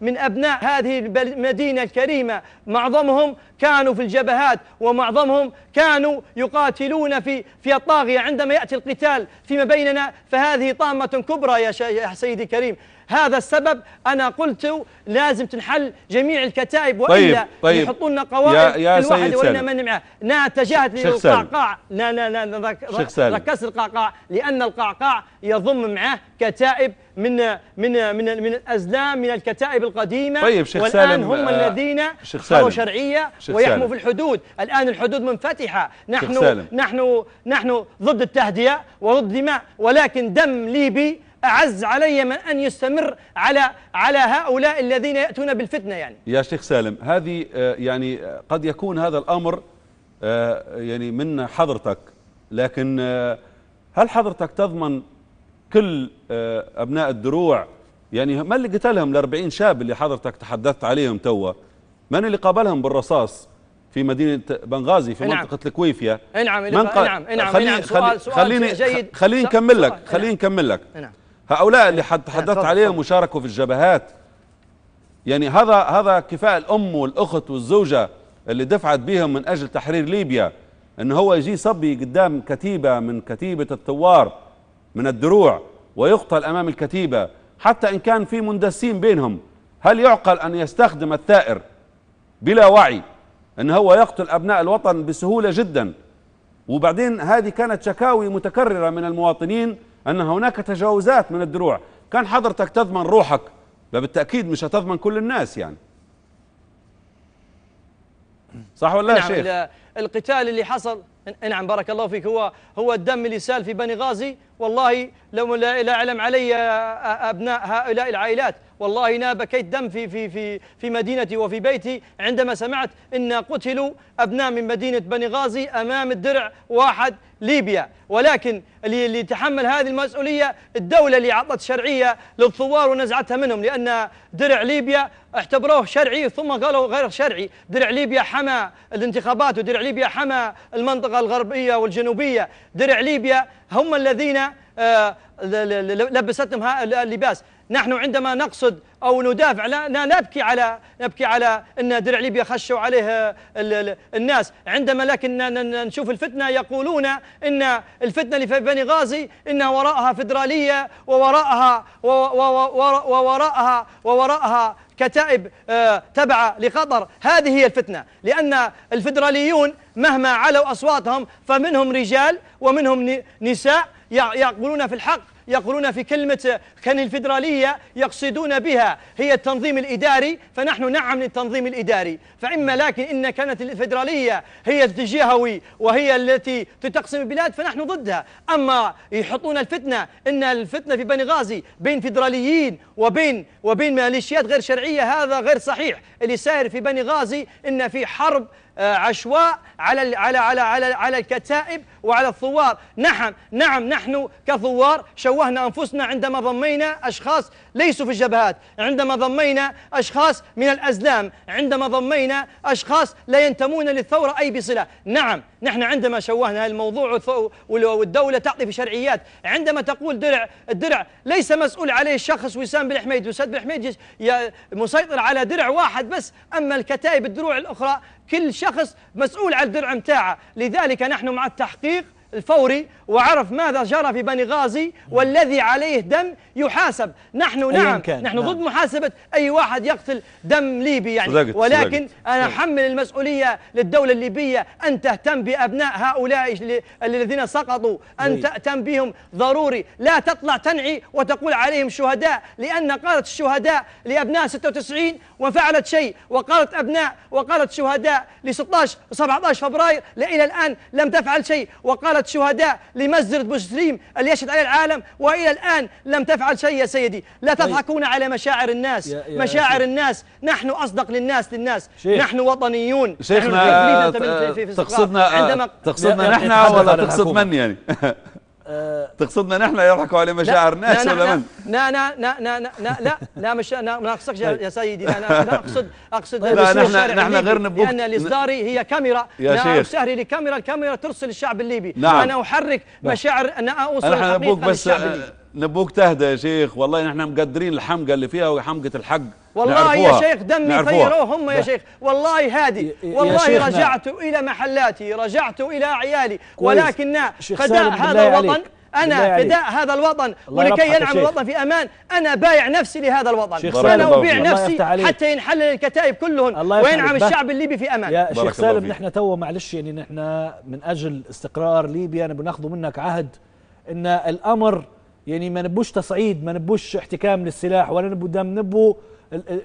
من أبناء هذه المدينة الكريمة معظمهم كانوا في الجبهات ومعظمهم كانوا يقاتلون في في الطاغية عندما يأتي القتال فيما بيننا فهذه طامة كبرى يا, يا سيدي الكريم هذا السبب أنا قلت لازم تنحل جميع الكتائب وإلا طيب طيب يحطون لنا قواعد يا, الواحد وإنا من معه أنا اتجهت للقعقاع لا لا لا ركزت القعقاع لأن القعقاع يضم معه كتائب من من من من الازلام من الكتائب القديمه طيب شيخ والان سالم هم آه، الذين صاروا شرعيه ويحموا في الحدود الان الحدود منفتحه نحن نحن نحن ضد التهدئه وضد دماء ولكن دم ليبي أعز علي من أن يستمر على على هؤلاء الذين يأتون بالفتنة يعني يا شيخ سالم هذه آه، يعني آه، قد يكون هذا الأمر آه، يعني من حضرتك لكن هل حضرتك تضمن كل أبناء الدروع يعني ما اللي قتلهم الأربعين شاب اللي حضرتك تحدثت عليهم توا من اللي قابلهم بالرصاص في مدينة بنغازي في نعم. منطقة الكويفيا إيه نعم إيه نعم إيه نعم،, نعم خلي... نعم خليني خليني نكمل لك خليني نكمل لك نعم هؤلاء اللي تحدثت عليهم وشاركوا في الجبهات يعني هذا هذا كفاء الام والاخت والزوجه اللي دفعت بهم من اجل تحرير ليبيا ان هو يجي صبي قدام كتيبه من كتيبه الثوار من الدروع ويقتل امام الكتيبه حتى ان كان في مندسين بينهم هل يعقل ان يستخدم الثائر بلا وعي ان هو يقتل ابناء الوطن بسهوله جدا وبعدين هذه كانت شكاوي متكرره من المواطنين أن هناك تجاوزات من الدروع كان حضرتك تضمن روحك بالتأكيد مش هتضمن كل الناس يعني صح ولا نعم شيخ القتال اللي حصل نعم بارك الله فيك هو هو الدم اللي سال في بني غازي والله لو لا اعلم علي ابناء هؤلاء العائلات والله انا بكيت دم في في في في مدينتي وفي بيتي عندما سمعت ان قتلوا ابناء من مدينه بني غازي امام الدرع واحد ليبيا ولكن اللي يتحمل هذه المسؤوليه الدوله اللي اعطت شرعيه للثوار ونزعتها منهم لان درع ليبيا اعتبروه شرعي ثم قالوا غير شرعي درع ليبيا حمى الانتخابات ودرع ليبيا حمى المنطقه الغربيه والجنوبيه درع ليبيا هم الذين آه، لبستهم اللباس نحن عندما نقصد أو ندافع لا, نبكي على نبكي على أن درع ليبيا خشوا عليه الناس عندما لكن نشوف الفتنة يقولون أن الفتنة اللي في بني غازي أن وراءها فدرالية ووراءها ووراءها ووراءها كتائب آه، تبع لخطر هذه هي الفتنة لأن الفدراليون مهما علوا أصواتهم فمنهم رجال ومنهم نساء يقولون في الحق يقولون في كلمة كان الفيدرالية يقصدون بها هي التنظيم الإداري فنحن نعم للتنظيم الإداري فإما لكن إن كانت الفيدرالية هي الجهوي وهي التي تقسم البلاد فنحن ضدها أما يحطون الفتنة إن الفتنة في بني غازي بين فيدراليين وبين وبين ميليشيات غير شرعية هذا غير صحيح اللي ساير في بني غازي إن في حرب آه، عشواء على على على على, على الكتائب وعلى الثوار نحن نعم،, نعم نحن كثوار شوهنا أنفسنا عندما ضمينا أشخاص ليسوا في الجبهات عندما ضمينا أشخاص من الأزلام عندما ضمينا أشخاص لا ينتمون للثورة أي بصلة نعم نحن عندما شوهنا الموضوع والدولة تعطي في شرعيات عندما تقول درع الدرع ليس مسؤول عليه الشخص وسام بن حميد وسام بن حميد مسيطر على درع واحد بس أما الكتائب الدروع الأخرى كل شخص مسؤول على الدرع متاعه لذلك نحن مع التحقيق الفوري وعرف ماذا جرى في بني غازي والذي عليه دم يحاسب نحن نعم كان. نحن نعم. ضد محاسبة أي واحد يقتل دم ليبي يعني صدقت ولكن صدقت. أنا نعم. أحمل المسؤولية للدولة الليبية أن تهتم بأبناء هؤلاء الذين سقطوا أن تهتم بهم ضروري لا تطلع تنعي وتقول عليهم شهداء لأن قالت الشهداء لأبناء 96 وفعلت شيء وقالت أبناء وقالت شهداء ل 16 و 17 فبراير إلى الآن لم تفعل شيء وقالت ثمرة شهداء لمسجد بوشتريم اللي يشهد عليه العالم وإلى الآن لم تفعل شيء يا سيدي لا طيب. تضحكون على مشاعر الناس يا مشاعر يا مشاعر الناس نحن أصدق للناس للناس نحن وطنيون شيخنا نحن آه، تقصدنا تقصدنا آه، عندما تقصدنا نحن ولا تقصد من يعني تقصدنا نحن يضحكوا على مشاعر الناس ولا من؟ لا لا لا لا لا لا لا مش لا ما اقصدش يا سيدي انا اقصد اقصد لا نحن نحن غير نبوك لان الاصداري هي كاميرا يا شيخ سهري لكاميرا الكاميرا ترسل الشعب الليبي نعم انا احرك مشاعر انا اوصل الحقيقه نبوك بس نبوك تهدى يا شيخ والله نحن مقدرين الحمقه اللي فيها وحمقه الحق والله يا شيخ دمي خيروه هم يا شيخ والله هادي والله رجعت إلى محلاتي رجعت إلى عيالي ولكن فداء هذا الوطن انا فداء هذا الوطن ولكي ينعم الوطن في امان انا بايع نفسي لهذا الوطن انا ابيع نفسي حتى ينحل الكتائب كلهن وينعم الشعب الليبي في امان يا شيخ سالم نحن تو معلش يعني نحن من اجل استقرار ليبيا أنا بناخذ منك عهد ان الامر يعني ما نبوش تصعيد ما نبوش احتكام للسلاح ولا نبو دم نبو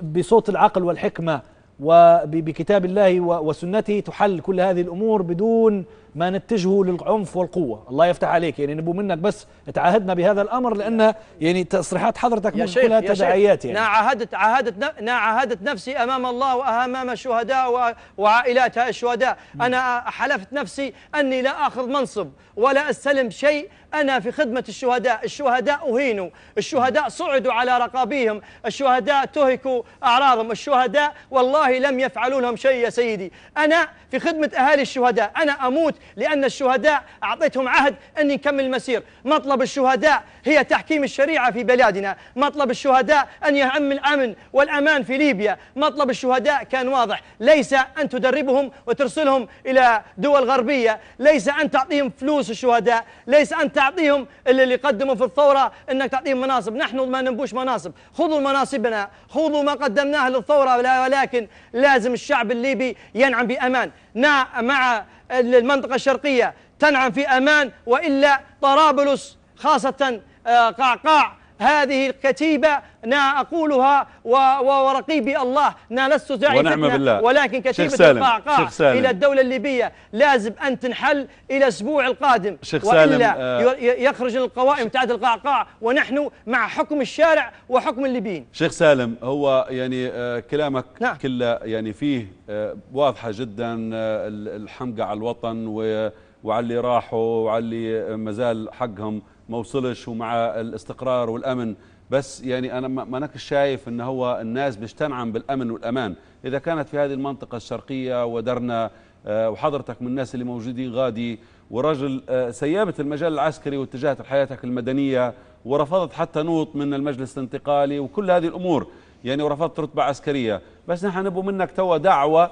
بصوت العقل والحكمة وبكتاب الله وسنته تحل كل هذه الأمور بدون ما نتجهه للعنف والقوه الله يفتح عليك يعني نبو منك بس تعاهدنا بهذا الامر لان يعني تصريحات حضرتك مش كلها تداعيات يعني عاهدت عاهدت عاهدت نفسي امام الله وامام الشهداء وعائلات الشهداء انا حلفت نفسي اني لا اخذ منصب ولا استلم شيء أنا في خدمة الشهداء الشهداء أهينوا الشهداء صعدوا على رقابيهم الشهداء تهكوا أعراضهم الشهداء والله لم يفعلوا لهم شيء يا سيدي أنا في خدمة أهالي الشهداء أنا أموت لأن الشهداء أعطيتهم عهد أن نكمل المسير مطلب الشهداء هي تحكيم الشريعة في بلادنا مطلب الشهداء أن يعم الأمن والأمان في ليبيا مطلب الشهداء كان واضح ليس أن تدربهم وترسلهم إلى دول غربية ليس أن تعطيهم فلوس الشهداء ليس أن تعطيهم اللي قدموا في الثورة أنك تعطيهم مناصب نحن ما ننبوش مناصب خذوا مناصبنا خذوا ما قدمناه للثورة ولكن لازم الشعب الليبي ينعم بأمان مع المنطقة الشرقية تنعم في أمان وإلا طرابلس خاصة آه، قعقاع هذه الكتيبة أنا أقولها ورقيبي الله أنا لست زعيمتنا ولكن كتيبة القعقاع إلى الدولة الليبية لازم أن تنحل إلى الأسبوع القادم شيخ وإلا سالم آه، يخرج القوائم تاعت القعقاع ونحن مع حكم الشارع وحكم الليبيين شيخ سالم هو يعني آه، كلامك نعم. كله يعني فيه آه، واضحة جدا الحمقى على الوطن و وعلى اللي راحوا وعلى اللي مازال حقهم ما وصلش ومع الاستقرار والامن بس يعني انا ما أنا شايف ان هو الناس بتنعم بالامن والامان اذا كانت في هذه المنطقه الشرقيه ودرنا آه، وحضرتك من الناس اللي موجودين غادي ورجل آه، سيابه المجال العسكري واتجهت حياتك المدنيه ورفضت حتى نوط من المجلس الانتقالي وكل هذه الامور يعني ورفضت رتبه عسكريه بس نحن نبو منك توا دعوه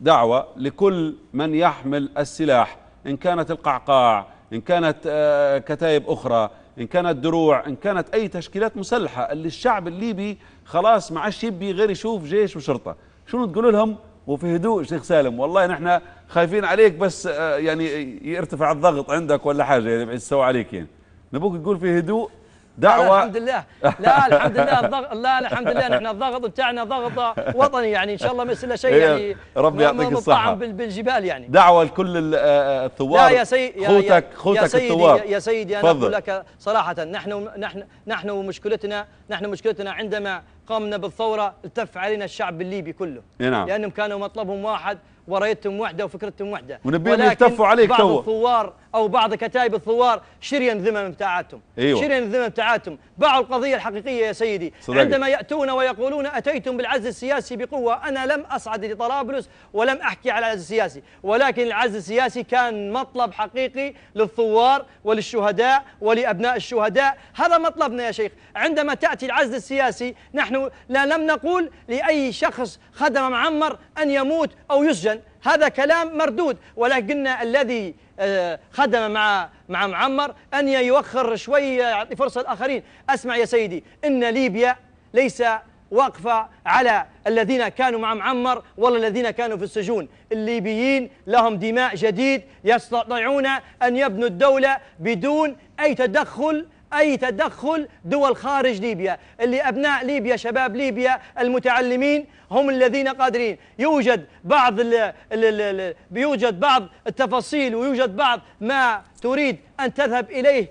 دعوه لكل من يحمل السلاح ان كانت القعقاع إن كانت آه، كتائب أخرى إن كانت دروع إن كانت أي تشكيلات مسلحة اللي الشعب الليبي خلاص ما عادش يبي غير يشوف جيش وشرطة شنو تقول لهم وفي هدوء شيخ سالم والله نحن خايفين عليك بس آه، يعني يرتفع الضغط عندك ولا حاجة يعني بعد عليك يعني نبوك تقول في هدوء دعوة لا الحمد لله لا الحمد لله الضغط لا الحمد لله نحن الضغط بتاعنا ضغط وطني يعني ان شاء الله ما يصير شيء إيه، يعني ربي يعطيك الصحة بالجبال يعني دعوة لكل آه، آه، الثوار لا يا سيدي خوتك خوتك يا سيدي الثوار يا سيدي انا اقول لك صراحة نحن نحن نحن مشكلتنا نحن مشكلتنا عندما قمنا بالثورة التف علينا الشعب الليبي كله إيه، نعم لانهم كانوا مطلبهم واحد ورأيتهم وحده وفكرتهم وحده ونبيهم يلتفوا عليك بعض الثوار او بعض كتائب الثوار شريا ذمم بتاعتهم أيوة. شريا الذمم بتاعتهم باعوا القضيه الحقيقيه يا سيدي صدقي. عندما ياتون ويقولون اتيتم بالعزل السياسي بقوه انا لم اصعد لطرابلس ولم احكي على العزل السياسي ولكن العزل السياسي كان مطلب حقيقي للثوار وللشهداء ولابناء الشهداء هذا مطلبنا يا شيخ عندما تاتي العزل السياسي نحن لا لم نقول لاي شخص خدم معمر ان يموت او يسجن هذا كلام مردود ولكن الذي آه، خدم مع مع معمر أن يوخر شوي يعطي فرصة الآخرين أسمع يا سيدي إن ليبيا ليس واقفة على الذين كانوا مع معمر ولا الذين كانوا في السجون الليبيين لهم دماء جديد يستطيعون أن يبنوا الدولة بدون أي تدخل أي تدخل دول خارج ليبيا اللي أبناء ليبيا شباب ليبيا المتعلمين هم الذين قادرين يوجد بعض ال ال الـ يوجد بعض التفاصيل ويوجد بعض ما تريد أن تذهب إليه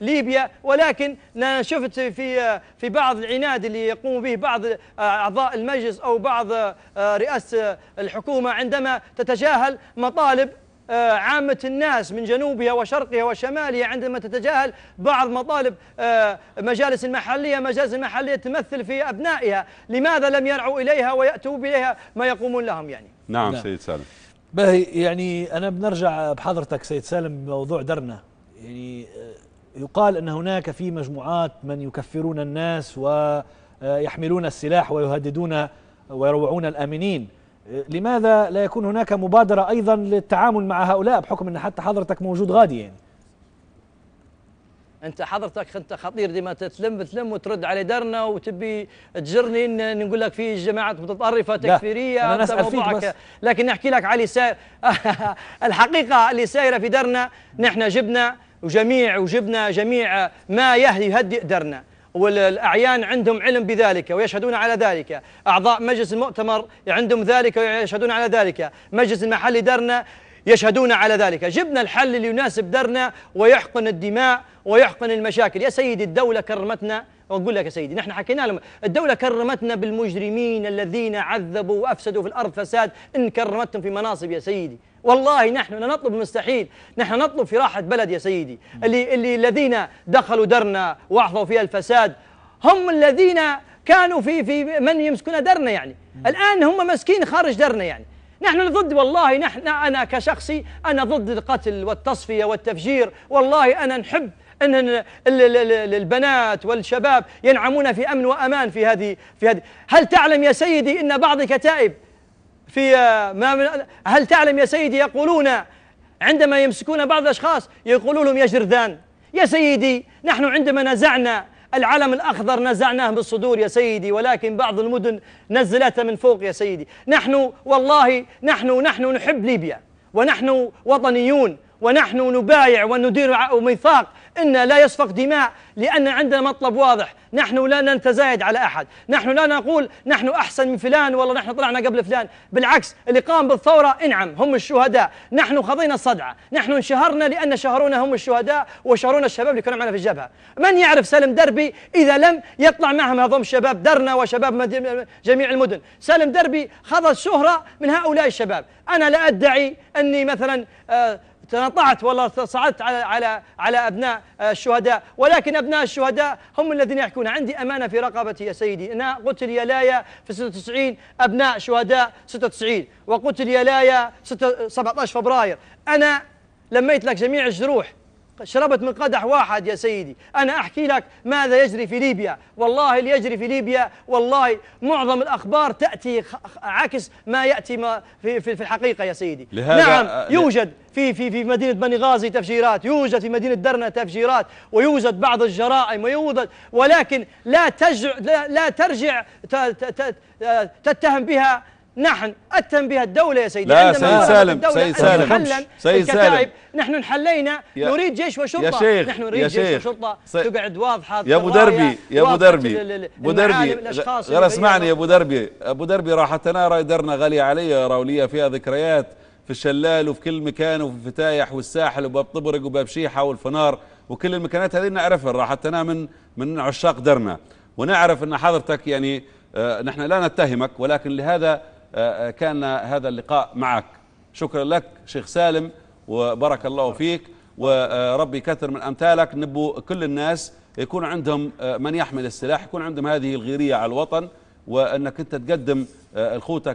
ليبيا ولكن أنا شفت في في بعض العناد اللي يقوم به بعض أعضاء المجلس أو بعض آه، رئاسة الحكومة عندما تتجاهل مطالب آه، عامة الناس من جنوبها وشرقها وشمالها عندما تتجاهل بعض مطالب آه، مجالس المحلية مجالس المحلية تمثل في أبنائها لماذا لم يرعوا إليها ويأتوا بها ما يقومون لهم يعني نعم, نعم. سيد سالم باهي يعني أنا بنرجع بحضرتك سيد سالم بموضوع درنا يعني آه، يقال أن هناك في مجموعات من يكفرون الناس ويحملون السلاح ويهددون ويروعون الآمنين لماذا لا يكون هناك مبادرة أيضا للتعامل مع هؤلاء بحكم أن حتى حضرتك موجود غادي يعني انت حضرتك انت خطير ديما تتلم تلم وترد على دارنا وتبي تجرني ان نقول لك في جماعه متطرفه تكفيريه أنا أسأل فيك بس. لكن نحكي لك على سائر الحقيقه اللي سايره في دارنا نحن جبنا وجميع وجبنا جميع ما يهدئ دارنا والأعيان عندهم علم بذلك ويشهدون على ذلك أعضاء مجلس المؤتمر عندهم ذلك ويشهدون على ذلك مجلس المحلي دارنا يشهدون على ذلك جبنا الحل اللي يناسب درنا ويحقن الدماء ويحقن المشاكل يا سيدي الدولة كرمتنا وأقول لك يا سيدي نحن حكينا لهم الدولة كرمتنا بالمجرمين الذين عذبوا وأفسدوا في الأرض فساد إن كرمتهم في مناصب يا سيدي والله نحن لا نطلب مستحيل نحن نطلب في راحة بلد يا سيدي اللي, اللي الذين دخلوا درنا وأحظوا فيها الفساد هم الذين كانوا في في من يمسكون درنا يعني الآن هم مسكين خارج درنا يعني نحن ضد والله نحن أنا كشخصي أنا ضد القتل والتصفية والتفجير والله أنا نحب أن البنات والشباب ينعمون في أمن وأمان في هذه في هذه هل تعلم يا سيدي أن بعض الكتائب في آه، ما من هل تعلم يا سيدي يقولون عندما يمسكون بعض الأشخاص يقولون لهم يا جرذان يا سيدي نحن عندما نزعنا العلم الأخضر نزعناه بالصدور يا سيدي ولكن بعض المدن نزلتها من فوق يا سيدي نحن والله نحن نحن نحب ليبيا ونحن وطنيون ونحن نبايع وندير ميثاق إن لا يسفك دماء لأن عندنا مطلب واضح نحن لا نتزايد على أحد نحن لا نقول نحن أحسن من فلان والله نحن طلعنا قبل فلان بالعكس اللي قام بالثورة انعم هم الشهداء نحن خضينا الصدعة نحن انشهرنا لأن شهرونا هم الشهداء وشهرونا الشباب اللي كانوا معنا في الجبهة من يعرف سالم دربي إذا لم يطلع معهم هذوم شباب درنا وشباب جميع المدن سالم دربي خذ الشهرة من هؤلاء الشباب أنا لا أدعي أني مثلا آه تنطعت ولا صعدت على على على ابناء الشهداء ولكن ابناء الشهداء هم الذين يحكون عندي امانه في رقبتي يا سيدي انا قتل يا لايا في 96 ابناء شهداء 96 وقتل يا لايا 17 فبراير انا لميت لك جميع الجروح شربت من قدح واحد يا سيدي أنا أحكي لك ماذا يجري في ليبيا والله اللي يجري في ليبيا والله معظم الأخبار تأتي عكس ما يأتي ما في, في, الحقيقة يا سيدي لهذا نعم آه، يوجد في في في مدينة بني غازي تفجيرات يوجد في مدينة درنا تفجيرات ويوجد بعض الجرائم ويوجد ولكن لا تجع لا, لا ترجع آه، تتهم بها نحن التنبيه الدولة يا سيدي لا سيد سالم سيد سالم سيد سالم نحن انحلينا نريد جيش وشرطة يا شيخ نحن نريد يا شيخ جيش وشرطة تقعد واضحة يا ابو دربي يا ابو دربي ابو دربي غير اسمعني يا ابو دربي ابو دربي راحتنا راي درنا غالية علي راولية فيها ذكريات في الشلال وفي كل مكان وفي فتايح والساحل وباب طبرق وباب شيحة والفنار وكل المكانات هذه نعرفها راحتنا من من عشاق درنا ونعرف ان حضرتك يعني آه، نحن لا نتهمك ولكن لهذا آه، آه، كان هذا اللقاء معك شكرا لك شيخ سالم وبارك الله فيك وربي كثر من أمثالك نبو كل الناس يكون عندهم آه، من يحمل السلاح يكون عندهم هذه الغيرية على الوطن وأنك أنت تقدم الخوتك